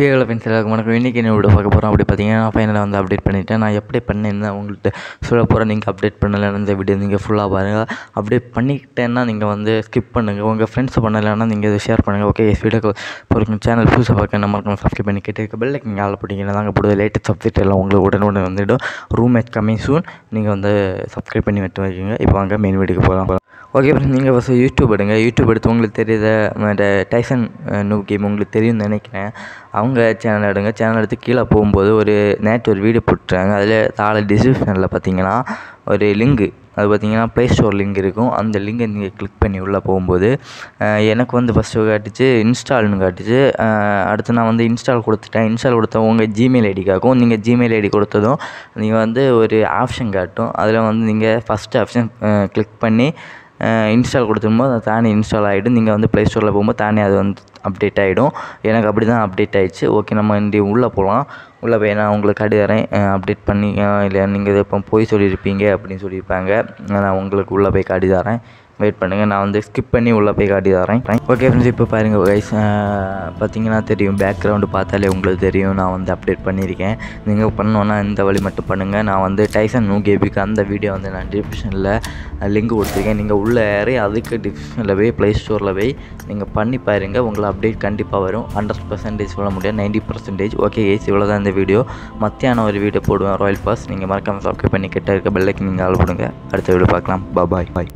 ஹீரோவில் பென்சிலாக வணக்கம் இன்றைக்கி என்ன விட பார்க்க போகிறோம் அப்படி பார்த்தீங்கன்னா நான் ஃபைனலாக வந்து அப்டேட் பண்ணிவிட்டேன் நான் எப்படி பண்ணேன்னு உங்கள்கிட்ட சொல்ல போகிறேன் நீங்கள் அப்டேட் பண்ணலைன்னா இந்த வீடியோ நீங்கள் ஃபுல்லாக பாருங்கள் அப்டேட் பண்ணிக்கிட்டேன்னா நீங்கள் வந்து ஸ்கிப் பண்ணுங்கள் உங்கள் ஃப்ரெண்ட்ஸ் பண்ணலைன்னா நீங்கள் இதை ஷேர் பண்ணுங்கள் ஓகே எஸ் வீடியோக்கு பொறுக்கும் சேனல் புதுசாக பார்க்க நம்ம இருக்கணும் சப்ஸ்கிரைப் பண்ணி கேட்டு பெல் நீங்கள் ஆள் பிடிக்கணும் நாங்கள் போடுது லேட்டஸ்ட் சப்ஜெக்ட் எல்லாம் உங்களுக்கு உடனே வந்துவிடும் ரூம் மேட்ச் கம்மிங் சூன் நீங்கள் வந்து சப்ஸ்கிரைப் பண்ணி விட்டு வைக்கிங்க இப்போ அங்கே மெயின் வீடியோக்கு போகலாம் ஓகே ஃப்ரெண்ட்ஸ் நீங்கள் ஃபஸ்ட்டு யூடியூப் எடுங்க யூடியூப் எடுத்து உங்களுக்கு தெரியுத டைசன் நூ கேம் உங்களுக்கு தெரியும்னு நினைக்கிறேன் அவங்க சேனல் எடுங்க சேனல் எடுத்து கீழே போகும்போது ஒரு நேற்று ஒரு வீடியோ போட்டுருக்காங்க அதில் தாழ டிஸ்கிரிப்ஷனில் பார்த்தீங்கன்னா ஒரு லிங்கு அது பார்த்தீங்கன்னா ப்ளே ஸ்டோர் லிங்க் இருக்கும் அந்த லிங்கை நீங்கள் கிளிக் பண்ணி உள்ளே போகும்போது எனக்கு வந்து ஃபஸ்ட்டு காட்டுச்சு இன்ஸ்டால்னு காட்டுச்சு அடுத்து நான் வந்து இன்ஸ்டால் கொடுத்துட்டேன் இன்ஸ்டால் கொடுத்த உங்கள் ஜிமெயில் ஐடி காக்கும் நீங்கள் ஜிமெயில் ஐடி கொடுத்ததும் நீங்கள் வந்து ஒரு ஆப்ஷன் காட்டும் அதில் வந்து நீங்கள் ஃபஸ்ட்டு ஆப்ஷன் கிளிக் பண்ணி இன்ஸ்டால் கொடுத்துருக்கும்போது அது தானே இன்ஸ்டால் ஆகிடும் நீங்கள் வந்து ப்ளே ஸ்டோரில் போகும்போது தானே அது வந்து அப்டேட் ஆகிடும் எனக்கு அப்படி தான் அப்டேட் ஆகிடுச்சு ஓகே நம்ம இன்றைய உள்ளே போகலாம் உள்ளே போய் நான் உங்களுக்கு அடி தரேன் அப்டேட் பண்ணி இல்லை நீங்கள் இப்போ போய் சொல்லியிருப்பீங்க அப்படின்னு சொல்லியிருப்பாங்க நான் உங்களுக்கு உள்ளே போய் கடி தரேன் வெயிட் பண்ணுங்கள் நான் வந்து ஸ்கிப் பண்ணி உள்ளே போய் காட்டி தரேன் ஓகே ஃப்ரெண்ட்ஸ் இப்போ பாருங்கள் வைஸ் பார்த்தீங்கன்னா தெரியும் பேக்ரவுண்டு பார்த்தாலே உங்களுக்கு தெரியும் நான் வந்து அப்டேட் பண்ணியிருக்கேன் நீங்கள் பண்ணோன்னா இந்த வழி மட்டும் பண்ணுங்கள் நான் வந்து டைசன் நூ கேபிக்கு அந்த வீடியோ வந்து நான் டிஸ்கிரிப்ஷனில் லிங்க் கொடுத்துருக்கேன் நீங்கள் உள்ளே ஏறி அதுக்கு டிஸ்கிரிப்ஷனில் போய் ப்ளே ஸ்டோரில் போய் நீங்கள் பண்ணி பாருங்கள் உங்களை அப்டேட் கண்டிப்பாக வரும் ஹண்ட்ரட் பர்சன்டேஜ் சொல்ல முடியாது நைன்ட்டி பர்சன்டேஜ் ஓகே ஏசி இவ்வளோ தான் இந்த வீடியோ மத்தியானம் ஒரு வீடியோ போடுவேன் ராயல் பாஸ் நீங்கள் மறக்காமல் சப்ஸ்கிரைப் பண்ணி கிட்ட இருக்க பெல்லைக்கு நீங்கள் ஆள் போடுங்க அடுத்த வீடியோ பார்க்கலாம் பாய் பாய்